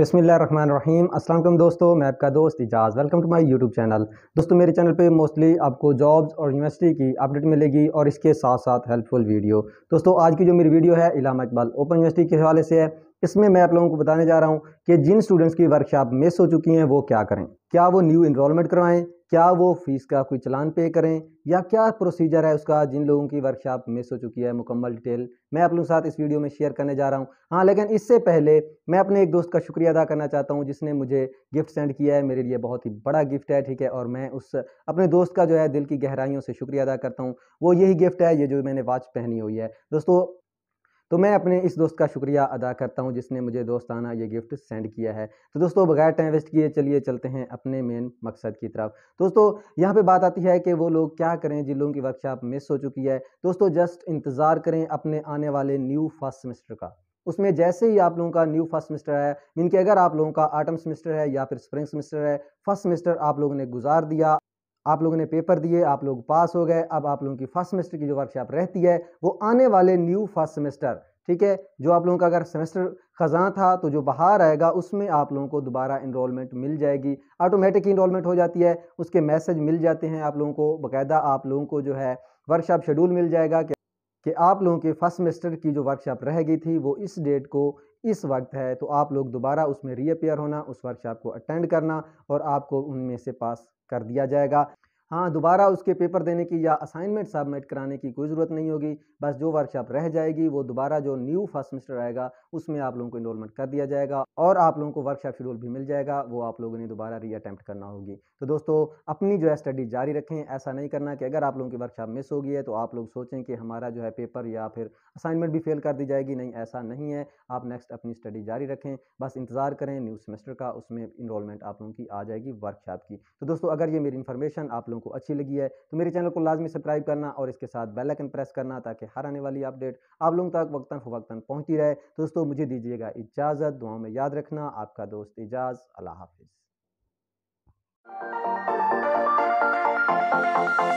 बसमीम असल दोस्तों मैं आपका दोस्त Ijaz welcome to my YouTube channel दोस्तों मेरे चैनल पे मोस्टली आपको जॉब्स और यूनिवर्सिटी की अपडेट मिलेगी और इसके साथ साथ हेल्पफुल वीडियो दोस्तों आज की जो मेरी वीडियो है इलामा इकबाल ओपन यूनिवर्सिटी के हवाले से है इसमें मैं आप लोगों को बताने जा रहा हूँ कि जिन स्टूडेंट्स की वर्कशॉप मिस हो चुकी हैं वो क्या करें क्या वो न्यू इनरोलमेंट करवाएँ क्या वो फ़ीस का कोई चलान पे करें या क्या प्रोसीजर है उसका जिन लोगों की वर्कशॉप मिस हो चुकी है मुकम्मल डिटेल मैं आप लोगों के साथ इस वीडियो में शेयर करने जा रहा हूं हाँ लेकिन इससे पहले मैं अपने एक दोस्त का शुक्रिया अदा करना चाहता हूं जिसने मुझे गिफ्ट सेंड किया है मेरे लिए बहुत ही बड़ा गिफ्ट है ठीक है और मैं उस अपने दोस्त का जो है दिल की गहराइयों से शुक्रिया अदा करता हूँ वो यही गिफ्ट है ये जो मैंने वॉच पहनी हुई है दोस्तों तो मैं अपने इस दोस्त का शुक्रिया अदा करता हूँ जिसने मुझे दोस्ताना ये गिफ्ट सेंड किया है तो दोस्तों बगैर टाइम वेस्ट किए चलिए चलते हैं अपने मेन मकसद की तरफ दोस्तों यहाँ पे बात आती है कि वो लोग क्या करें जिन लोगों की वर्कशॉप मिस हो चुकी है दोस्तों जस्ट इंतज़ार करें अपने आने वाले न्यू फर्स्ट सेमेस्टर का उसमें जैसे ही आप लोगों का न्यू फर्स्ट सेमेस्टर है मीन कि अगर आप लोगों का आटम सेमेस्टर है या फिर स्प्रिंग सेमेस्टर है फर्स्ट सेमेस्टर आप लोगों ने गुजार दिया आप लोगों ने पेपर दिए आप लोग पास हो गए अब आप लोगों की फर्स्ट सेमेस्टर की जो वर्कशॉप रहती है वो आने वाले न्यू फर्स्ट सेमेस्टर ठीक है जो आप लोगों का अगर सेमेस्टर ख़ज़ा था तो जो बाहर आएगा उसमें आप लोगों को दोबारा इनरोलमेंट मिल जाएगी ऑटोमेटिक इनरोलमेंट हो जाती है उसके मैसेज मिल जाते हैं आप लोगों को बाकायदा आप लोगों को जो है वर्कशॉप शेड्यूल मिल जाएगा कि कि आप लोगों के फर्स्ट सेमेस्टर की जो वर्कशॉप रह गई थी वो इस डेट को इस वक्त है तो आप लोग दोबारा उसमें रीअपेयर होना उस वर्कशॉप को अटेंड करना और आपको उनमें से पास कर दिया जाएगा हाँ दोबारा उसके पेपर देने की या असाइनमेंट सबमिट कराने की कोई ज़रूरत नहीं होगी बस जो वर्कशॉप रह जाएगी वो दोबारा जो न्यू फर्स्ट सेमेस्टर आएगा उसमें आप लोगों को इनरोलमेंट कर दिया जाएगा और आप लोगों को वर्कशॉप शेड्यूल भी मिल जाएगा वो आप लोगों ने दोबारा री अटैम्प्ट करना होगी तो दोस्तों अपनी जो है स्टडी जारी रखें ऐसा नहीं करना कि अगर आप लोगों की वर्कशॉप मिस होगी है तो आप लोग सोचें कि हमारा जो है पेपर या फिर असाइनमेंट भी फेल कर दी जाएगी नहीं ऐसा नहीं है आप नेक्स्ट अपनी स्टडी जारी रखें बस इंतज़ार करें न्यू सेमेस्टर का उसमें इनरोलमेंट आप लोगों की आ जाएगी वर्कशॉप की तो दोस्तों अगर ये मेरी इन्फॉर्मेशन आप लोग वीडियो को अच्छी लगी है तो मेरे चैनल को लाजमी सब्सक्राइब करना और इसके साथ आइकन प्रेस करना ताकि हर आने वाली अपडेट आप लोगों तक वक्ता फवक्ता पहुँचती रहे तो दोस्तों मुझे दीजिएगा इजाज़त दुआओं में याद रखना आपका दोस्त एजाज अल्लाह हाफिज़